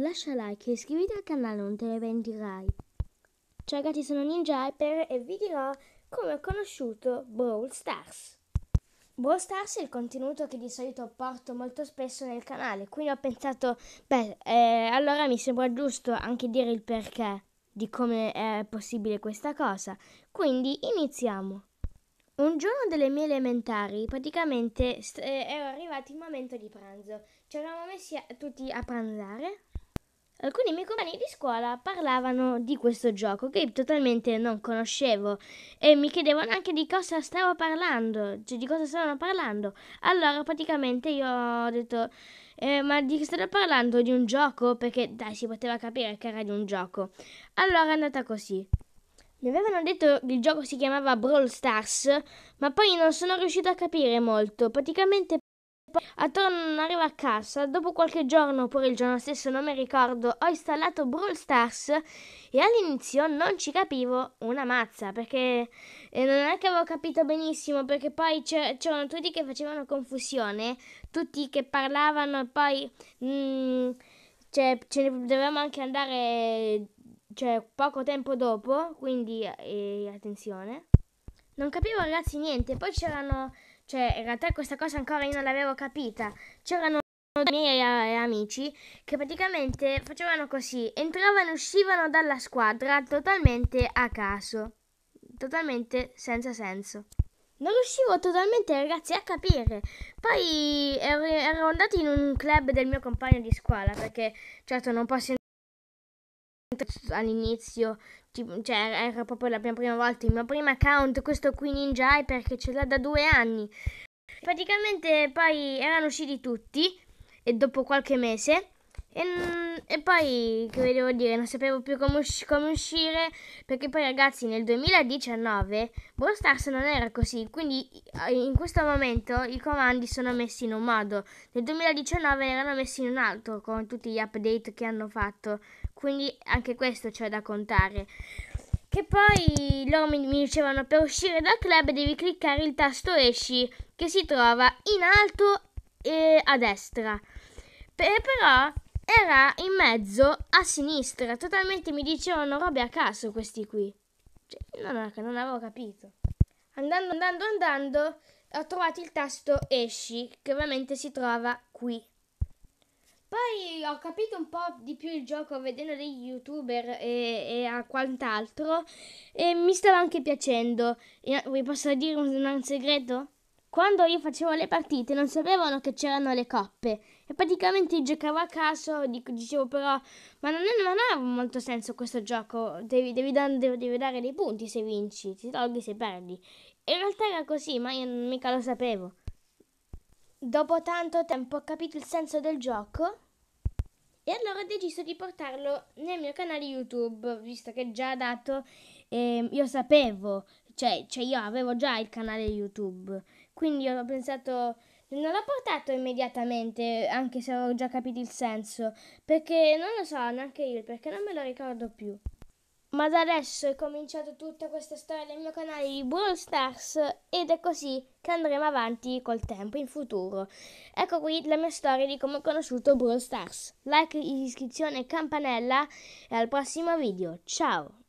Lascia like e iscriviti al canale, non te ne pentirai. Ciao ragazzi, sono Ninja Hyper e vi dirò come ho conosciuto Brawl Stars. Brawl Stars è il contenuto che di solito porto molto spesso nel canale, quindi ho pensato, beh, eh, allora mi sembra giusto anche dire il perché di come è possibile questa cosa. Quindi iniziamo. Un giorno delle mie elementari, praticamente st- eh, era arrivato il momento di pranzo. Ci eravamo messi a- tutti a pranzare Alcuni miei compagni di scuola parlavano di questo gioco che totalmente non conoscevo e mi chiedevano anche di cosa stavo parlando, cioè di cosa stavano parlando. Allora praticamente io ho detto, eh, ma di che stavo parlando? Di un gioco? Perché dai, si poteva capire che era di un gioco. Allora è andata così. Mi avevano detto che il gioco si chiamava Brawl Stars, ma poi non sono riuscito a capire molto. Praticamente Attorno arriva a casa, dopo qualche giorno oppure il giorno stesso non mi ricordo, ho installato Brawl Stars e all'inizio non ci capivo una mazza perché eh, non è che avevo capito benissimo perché poi c'erano tutti che facevano confusione, tutti che parlavano e poi mh, mm, cioè, ce ne dovevamo anche andare cioè, poco tempo dopo, quindi eh, attenzione. Non capivo ragazzi niente, poi c'erano cioè, in realtà questa cosa ancora io non l'avevo capita. C'erano dei miei eh, amici che praticamente facevano così, entravano e uscivano dalla squadra totalmente a caso, totalmente senza senso. Non riuscivo totalmente, ragazzi, a capire. Poi ero, ero andato in un club del mio compagno di scuola, perché certo non posso all'inizio cioè era proprio la mia prima volta il mio primo account questo qui Ninja perché ce l'ha da due anni praticamente poi erano usciti tutti e dopo qualche mese e, e, poi che volevo dire, non sapevo più come, usci- come, uscire, perché poi ragazzi nel 2019 Brawl Stars non era così, quindi eh, in questo momento i comandi sono messi in un modo, nel 2019 erano messi in un altro con tutti gli update che hanno fatto, quindi anche questo c'è da contare. Che poi loro mi, mi dicevano per uscire dal club devi cliccare il tasto esci che si trova in alto e a destra. però era in mezzo a sinistra, totalmente mi dicevano robe a caso questi qui. Cioè, non, non avevo capito. Andando, andando, andando, ho trovato il tasto esci, che ovviamente si trova qui. Poi ho capito un po' di più il gioco vedendo degli youtuber e, e a quant'altro e mi stava anche piacendo. Vi posso dire un, un segreto? Quando io facevo le partite non sapevano che c'erano le coppe e praticamente giocavo a caso, dico, dicevo però ma non, è, non ha molto senso questo gioco, devi, devi, dan, devi, dare dei punti se vinci, ti togli se perdi. E in realtà era così, ma io non mica lo sapevo. Dopo tanto tempo ho capito il senso del gioco e allora ho deciso di portarlo nel mio canale YouTube, visto che già dato eh, io sapevo, cioè, cioè io avevo già il canale YouTube. Quindi ho pensato, non l'ho portato immediatamente, anche se avevo già capito il senso, perché non lo so neanche io, perché non me lo ricordo più. Ma da adesso è cominciata tutta questa storia del mio canale di Brawl Stars ed è così che andremo avanti col tempo in futuro. Ecco qui la mia storia di come ho conosciuto Brawl Stars. Like, iscrizione, campanella e al prossimo video. Ciao!